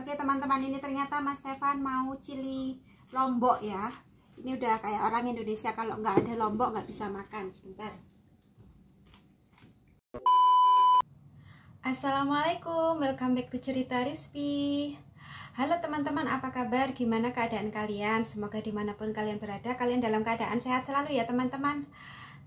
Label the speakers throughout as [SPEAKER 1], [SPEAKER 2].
[SPEAKER 1] Oke teman-teman ini ternyata Mas Stefan mau cili lombok ya Ini udah kayak orang Indonesia kalau nggak ada lombok nggak bisa makan Sebentar Assalamualaikum welcome back to cerita Rizky Halo teman-teman apa kabar gimana keadaan kalian Semoga dimanapun kalian berada kalian dalam keadaan sehat selalu ya teman-teman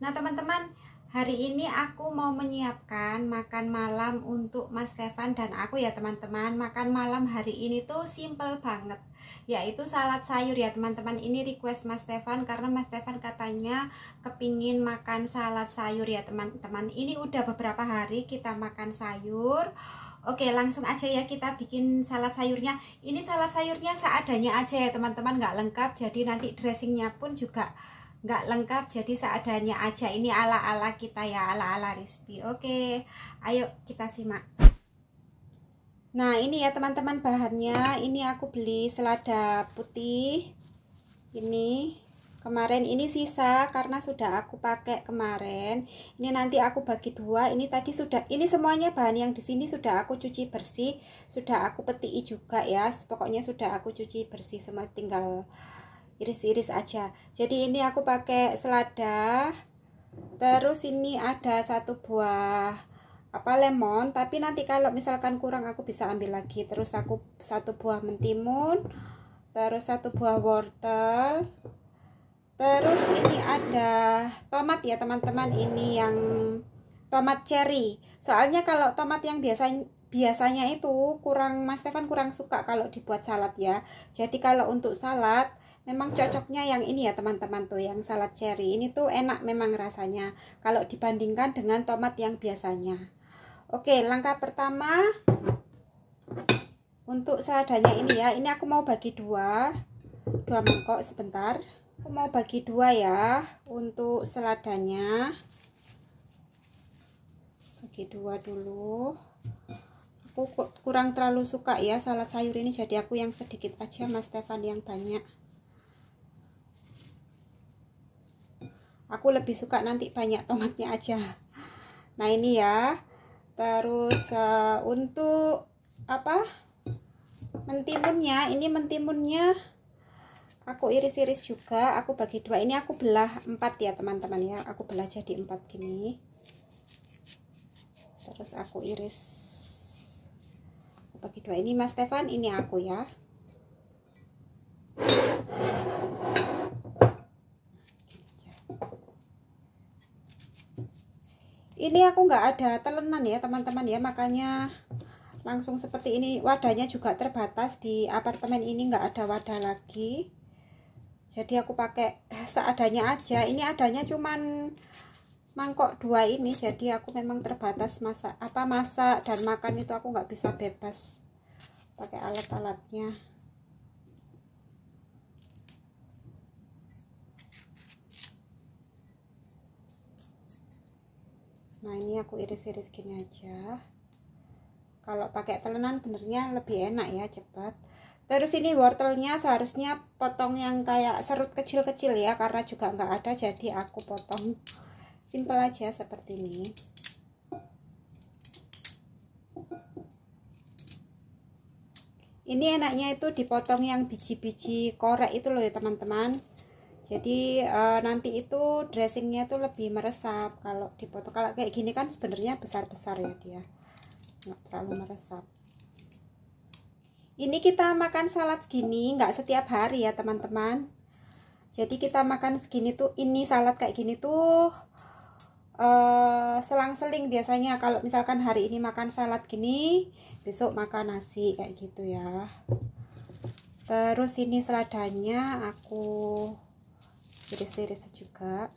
[SPEAKER 1] Nah teman-teman Hari ini aku mau menyiapkan makan malam untuk Mas Stefan dan aku ya teman-teman Makan malam hari ini tuh simple banget Yaitu salad sayur ya teman-teman Ini request Mas Stefan karena Mas Stefan katanya kepingin makan salad sayur ya teman-teman Ini udah beberapa hari kita makan sayur Oke langsung aja ya kita bikin salad sayurnya Ini salad sayurnya seadanya aja ya teman-teman Gak lengkap jadi nanti dressingnya pun juga nggak lengkap jadi seadanya aja ini ala-ala kita ya ala-ala Rizky oke ayo kita simak nah ini ya teman-teman bahannya ini aku beli selada putih ini kemarin ini sisa karena sudah aku pakai kemarin ini nanti aku bagi dua ini tadi sudah ini semuanya bahan yang di sini sudah aku cuci bersih sudah aku petik juga ya pokoknya sudah aku cuci bersih semua tinggal iris-iris aja jadi ini aku pakai selada terus ini ada satu buah apa lemon tapi nanti kalau misalkan kurang aku bisa ambil lagi terus aku satu buah mentimun terus satu buah wortel terus ini ada tomat ya teman-teman ini yang tomat cherry soalnya kalau tomat yang biasanya biasanya itu kurang Mas Stefan kurang suka kalau dibuat salad ya. Jadi kalau untuk salad memang cocoknya yang ini ya teman-teman tuh yang salad cherry ini tuh enak memang rasanya kalau dibandingkan dengan tomat yang biasanya oke langkah pertama untuk saladanya ini ya ini aku mau bagi dua dua mangkok sebentar aku mau bagi dua ya untuk seladanya bagi dua dulu aku kurang terlalu suka ya salad sayur ini jadi aku yang sedikit aja mas Stefan yang banyak aku lebih suka nanti banyak tomatnya aja nah ini ya terus uh, untuk apa mentimunnya ini mentimunnya aku iris-iris juga aku bagi dua ini aku belah empat ya teman-teman ya aku belah jadi empat gini terus aku iris aku bagi dua ini Mas Stefan ini aku ya ini aku nggak ada telenan ya teman-teman ya makanya langsung seperti ini wadahnya juga terbatas di apartemen ini nggak ada wadah lagi jadi aku pakai seadanya aja ini adanya cuman mangkok dua ini jadi aku memang terbatas masa apa masak dan makan itu aku nggak bisa bebas pakai alat-alatnya nah ini aku iris-iris gini aja kalau pakai telenan benernya lebih enak ya cepat terus ini wortelnya seharusnya potong yang kayak serut kecil-kecil ya karena juga nggak ada jadi aku potong simple aja seperti ini ini enaknya itu dipotong yang biji-biji korek itu loh ya teman-teman jadi uh, nanti itu dressingnya tuh lebih meresap kalau dipotong kalau kayak gini kan sebenarnya besar-besar ya dia nggak terlalu meresap ini kita makan salad gini nggak setiap hari ya teman-teman jadi kita makan segini tuh ini salad kayak gini tuh eh, selang-seling biasanya kalau misalkan hari ini makan salad gini besok makan nasi kayak gitu ya terus ini seladanya aku iris-iris juga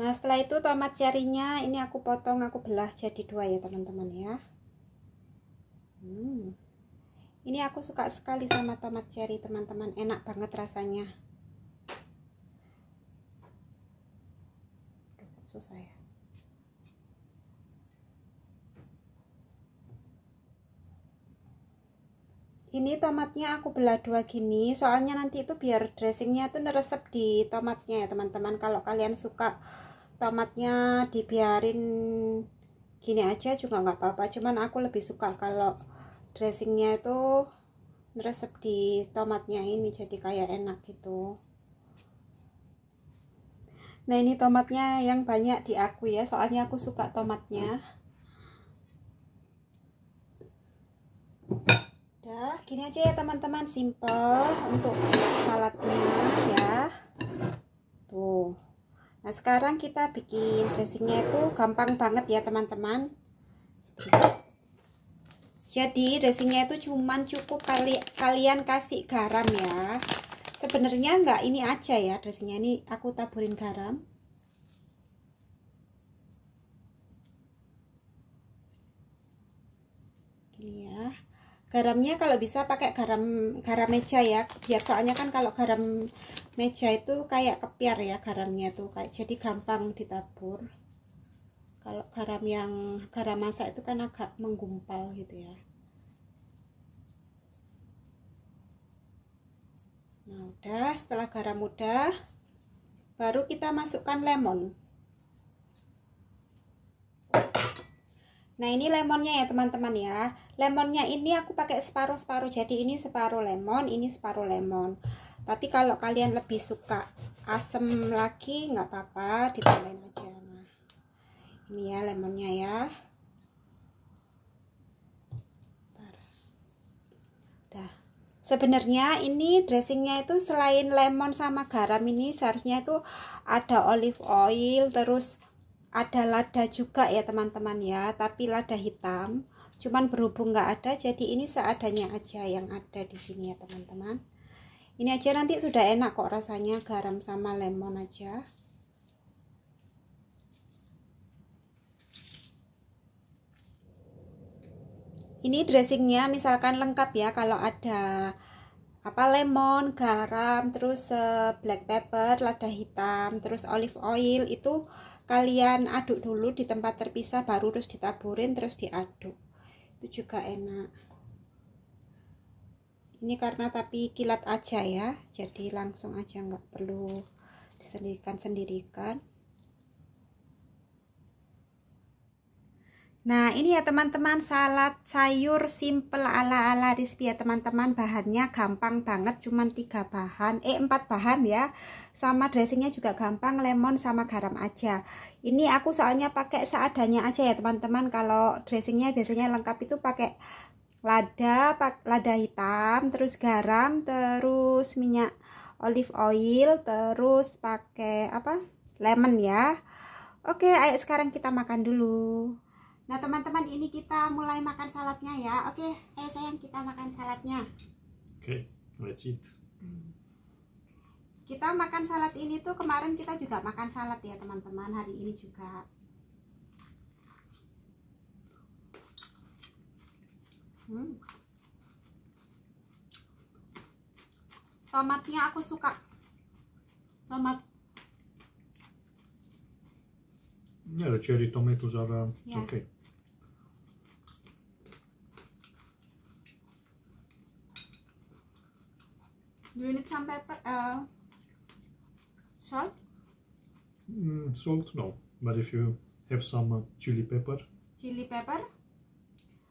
[SPEAKER 1] Nah setelah itu tomat cerinya ini aku potong aku belah jadi dua ya teman-teman ya. Hmm. Ini aku suka sekali sama tomat ceri teman-teman enak banget rasanya. susah ya. ini tomatnya aku belah dua gini soalnya nanti itu biar dressingnya tuh neresep di tomatnya ya teman-teman kalau kalian suka tomatnya dibiarin gini aja juga nggak apa-apa cuman aku lebih suka kalau dressingnya itu resep di tomatnya ini jadi kayak enak gitu nah ini tomatnya yang banyak di aku ya soalnya aku suka tomatnya udah gini aja ya teman-teman simple untuk saladnya ya tuh Nah sekarang kita bikin dressingnya itu gampang banget ya teman-teman Jadi dressingnya itu cuman cukup kali kalian kasih garam ya Sebenarnya enggak ini aja ya dressingnya ini aku taburin garam Gini ya garamnya kalau bisa pakai garam garam meja ya biar soalnya kan kalau garam meja itu kayak kepiar ya garamnya tuh kayak jadi gampang ditabur kalau garam yang garam masak itu kan agak menggumpal gitu ya nah udah setelah garam udah baru kita masukkan lemon Nah ini lemonnya ya teman-teman ya Lemonnya ini aku pakai separuh-separuh Jadi ini separuh lemon, ini separuh lemon Tapi kalau kalian lebih suka asem lagi nggak apa-apa ditambahin aja nah, Ini ya lemonnya ya Dah. Sebenarnya ini dressingnya itu selain lemon sama garam ini seharusnya itu ada olive oil terus ada lada juga ya teman-teman ya tapi lada hitam cuman berhubung nggak ada jadi ini seadanya aja yang ada di sini ya teman-teman ini aja nanti sudah enak kok rasanya garam sama lemon aja ini dressingnya misalkan lengkap ya kalau ada apa lemon, garam, terus uh, black pepper, lada hitam, terus olive oil itu kalian aduk dulu di tempat terpisah baru terus ditaburin terus diaduk itu juga enak ini karena tapi kilat aja ya jadi langsung aja nggak perlu disendirikan sendirikan Nah ini ya teman-teman salad sayur simple ala-ala Rizky ya teman-teman Bahannya gampang banget cuman 3 bahan Eh 4 bahan ya Sama dressingnya juga gampang lemon sama garam aja Ini aku soalnya pakai seadanya aja ya teman-teman Kalau dressingnya biasanya lengkap itu pakai lada Lada hitam terus garam terus minyak olive oil Terus pakai apa lemon ya Oke ayo sekarang kita makan dulu Nah teman-teman ini kita mulai makan saladnya ya. Oke, okay. eh sayang kita makan saladnya. Oke, okay, let's eat. Kita makan salad ini tuh kemarin kita juga makan salad ya teman-teman hari ini juga. Hmm. Tomatnya aku suka. Tomat. Yeah, the cherry tomatoes are uh, yeah. okay. need some pepper uh, eh, salt mm, salt no but if you have some uh, chili pepper chili pepper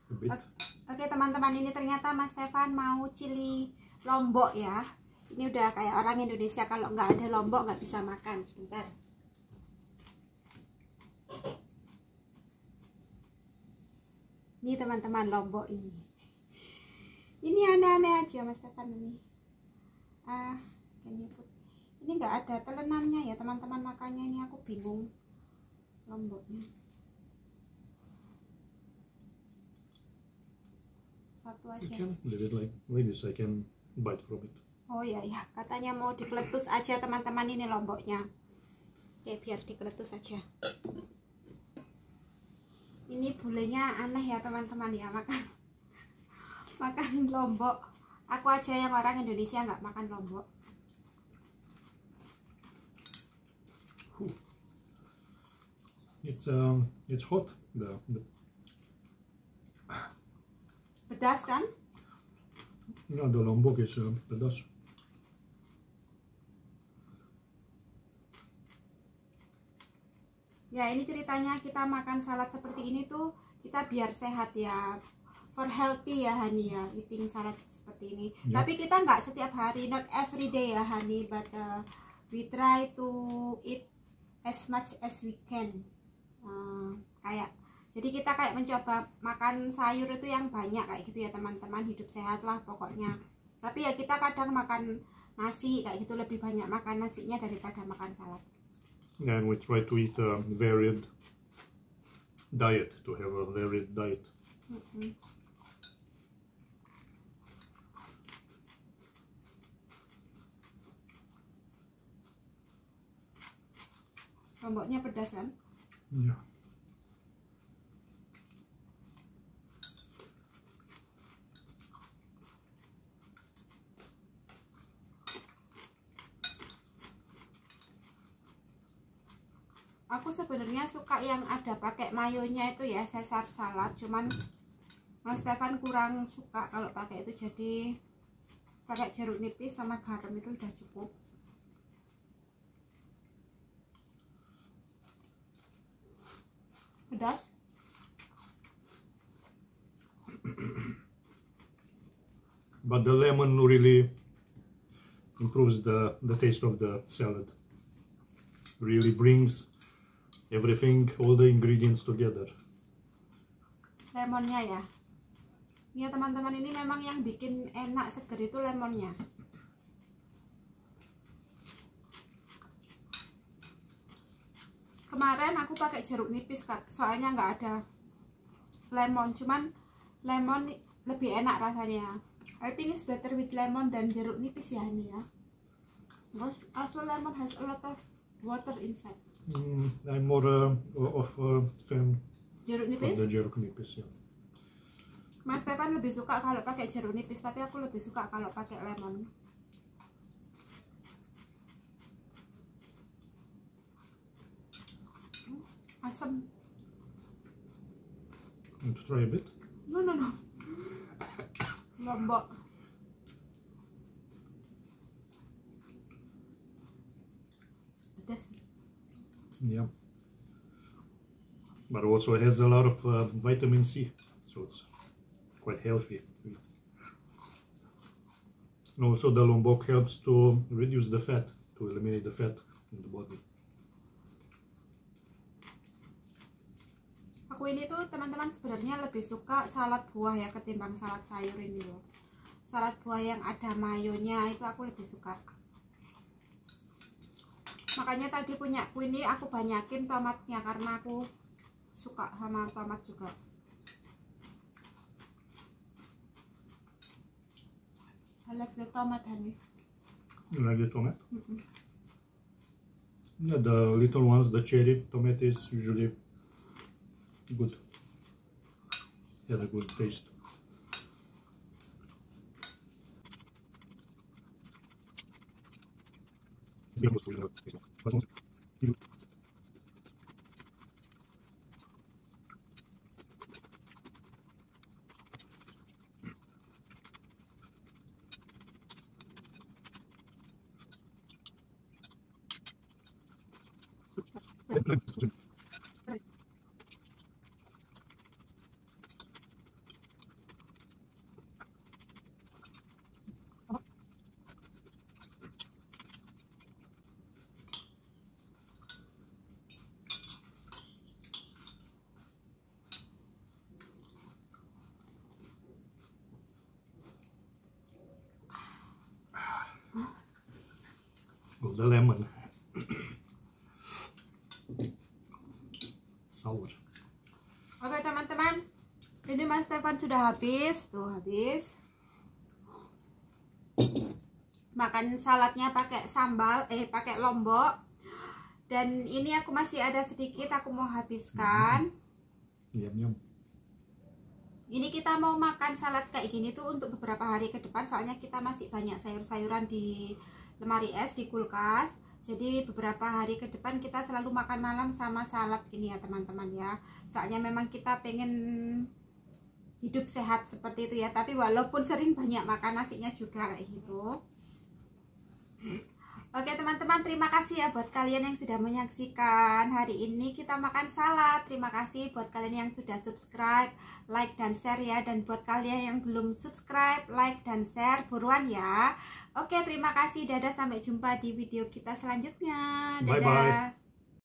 [SPEAKER 1] a bit oke okay, teman-teman ini ternyata Mas Stefan mau chili lombok ya ini udah kayak orang Indonesia kalau nggak ada lombok nggak bisa makan sebentar ini teman-teman lombok ini ini aneh-aneh aja mas Stefan ini ah ini ini enggak ada telenannya ya teman-teman makanya ini aku bingung lomboknya satu aja oh ya ya katanya mau dikletus aja teman-teman ini lomboknya oke biar dikletus aja ini bulenya aneh ya teman-teman ya makan makan lombok aku aja yang orang Indonesia nggak makan lombok it's um it's hot the, the... pedas kan no the lombok is uh, pedas ya ini ceritanya kita makan salad seperti ini tuh kita biar sehat ya for healthy ya Hani ya eating salad seperti ini yeah. tapi kita nggak setiap hari not every day ya Hani but uh, we try to eat as much as we can uh, kayak jadi kita kayak mencoba makan sayur itu yang banyak kayak gitu ya teman-teman hidup sehat lah pokoknya tapi ya kita kadang makan nasi kayak gitu lebih banyak makan nasinya daripada makan salad and we try to eat a varied diet to have a varied diet mm -hmm. lomboknya pedas kan iya aku sebenarnya suka yang ada pakai mayonya itu ya sesar salad cuman Mas Stefan kurang suka kalau pakai itu jadi pakai jeruk nipis sama garam itu udah cukup pedas but the lemon really improves the the taste of the salad really brings everything all the ingredients together lemonnya ya ya teman-teman ini memang yang bikin enak seger itu lemonnya kemarin aku pakai jeruk nipis soalnya nggak ada lemon cuman lemon lebih enak rasanya I think it's better with lemon dan jeruk nipis ya ini ya also lemon has a lot of water inside mm, I'm more uh, of a fan jeruk nipis? jeruk nipis ya Mas Stefan lebih suka kalau pakai jeruk nipis tapi aku lebih suka kalau pakai lemon I sub. Want to try a bit? No, no, no. no but. Yeah. But also it has a lot of uh, vitamin C, so it's quite healthy. And also the lombok helps to reduce the fat, to eliminate the fat in the body. aku ini tuh teman-teman sebenarnya lebih suka salad buah ya ketimbang salad sayur ini loh salad buah yang ada mayonya itu aku lebih suka makanya tadi punya aku ini aku banyakin tomatnya karena aku suka sama tomat juga I like the tomat honey you like the tomat? Mm -hmm. yeah the little ones the cherry tomatoes usually Good. Я так good taste. Я просто уже the lemon. Sour. Oke teman-teman, ini Mas Stefan sudah habis, tuh habis. Makan saladnya pakai sambal, eh pakai lombok. Dan ini aku masih ada sedikit, aku mau habiskan. Hmm. Yum, yum. Ini kita mau makan salad kayak gini tuh untuk beberapa hari ke depan, soalnya kita masih banyak sayur-sayuran di lemari es di kulkas jadi beberapa hari ke depan kita selalu makan malam sama salad ini ya teman-teman ya soalnya memang kita pengen hidup sehat seperti itu ya tapi walaupun sering banyak makan nasinya juga kayak gitu Oke teman-teman terima kasih ya buat kalian yang sudah menyaksikan Hari ini kita makan salad Terima kasih buat kalian yang sudah subscribe Like dan share ya Dan buat kalian yang belum subscribe Like dan share buruan ya Oke terima kasih dadah sampai jumpa di video kita selanjutnya Dadah bye bye.